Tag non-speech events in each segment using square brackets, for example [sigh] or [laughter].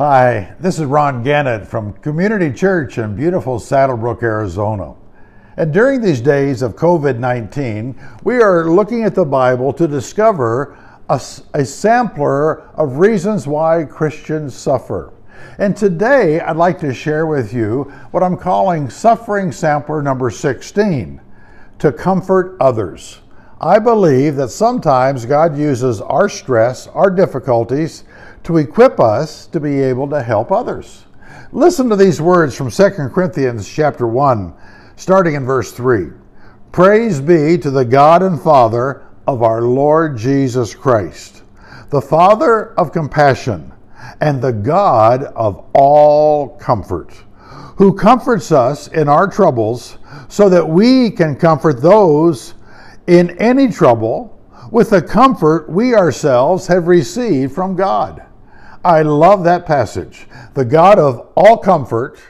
Hi, this is Ron Gannett from Community Church in beautiful Saddlebrook, Arizona. And during these days of COVID 19, we are looking at the Bible to discover a, a, sampler of reasons why Christians suffer. And today I'd like to share with you what I'm calling suffering sampler number 16 to comfort others. I believe that sometimes God uses our stress, our difficulties, to equip us to be able to help others. Listen to these words from 2 Corinthians chapter 1, starting in verse 3. Praise be to the God and Father of our Lord Jesus Christ, the Father of compassion and the God of all comfort, who comforts us in our troubles so that we can comfort those in any trouble with the comfort we ourselves have received from God. I love that passage. The God of all comfort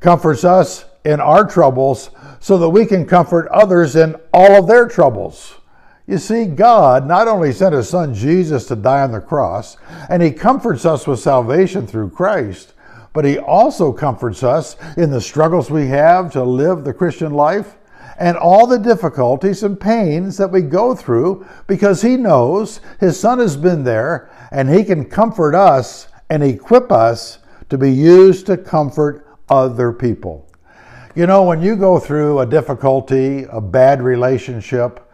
comforts us in our troubles so that we can comfort others in all of their troubles. You see, God not only sent his son Jesus to die on the cross, and he comforts us with salvation through Christ, but he also comforts us in the struggles we have to live the Christian life and all the difficulties and pains that we go through because He knows His Son has been there and He can comfort us and equip us to be used to comfort other people. You know, when you go through a difficulty, a bad relationship,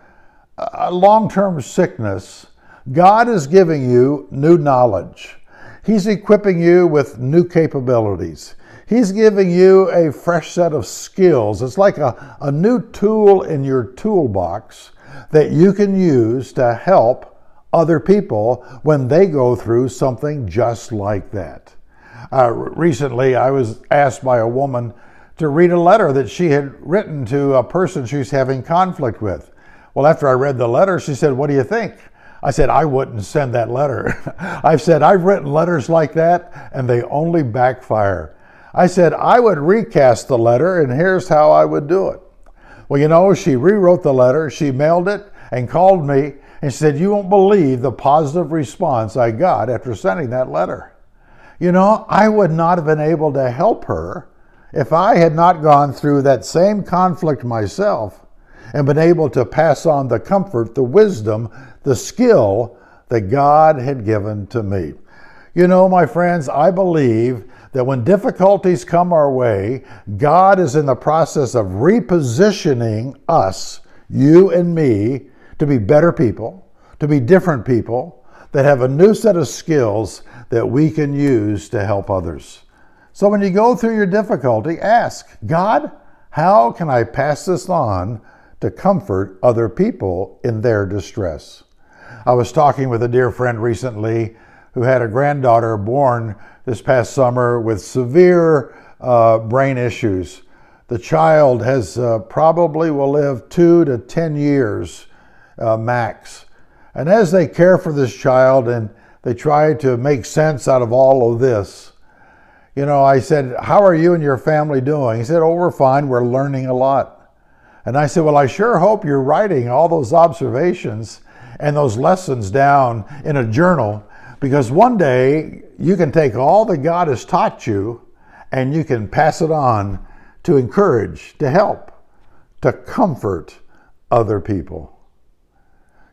a long term sickness, God is giving you new knowledge. He's equipping you with new capabilities. He's giving you a fresh set of skills. It's like a, a new tool in your toolbox that you can use to help other people when they go through something just like that. Uh, recently, I was asked by a woman to read a letter that she had written to a person she's having conflict with. Well, after I read the letter, she said, What do you think? I said, I wouldn't send that letter. [laughs] I've said, I've written letters like that and they only backfire. I said, I would recast the letter and here's how I would do it. Well, you know, she rewrote the letter, she mailed it and called me and she said, You won't believe the positive response I got after sending that letter. You know, I would not have been able to help her if I had not gone through that same conflict myself and been able to pass on the comfort, the wisdom, the skill that God had given to me. You know, my friends, I believe that when difficulties come our way, God is in the process of repositioning us, you and me, to be better people, to be different people that have a new set of skills that we can use to help others. So when you go through your difficulty, ask God, how can I pass this on to comfort other people in their distress? I was talking with a dear friend recently who had a granddaughter born this past summer with severe uh, brain issues. The child has uh, probably will live two to 10 years uh, max. And as they care for this child and they try to make sense out of all of this, you know, I said, How are you and your family doing? He said, Oh, we're fine. We're learning a lot. And I said, Well, I sure hope you're writing all those observations and those lessons down in a journal because one day you can take all that God has taught you and you can pass it on to encourage, to help, to comfort other people.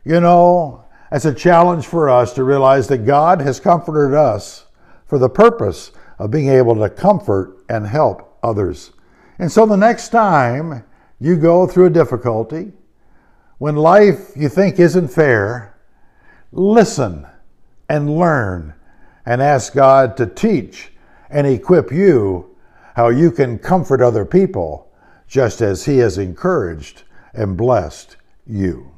You know, it's a challenge for us to realize that God has comforted us for the purpose of being able to comfort and help others. And so the next time you go through a difficulty, when life you think isn't fair, listen and learn and ask God to teach and equip you how you can comfort other people just as He has encouraged and blessed you.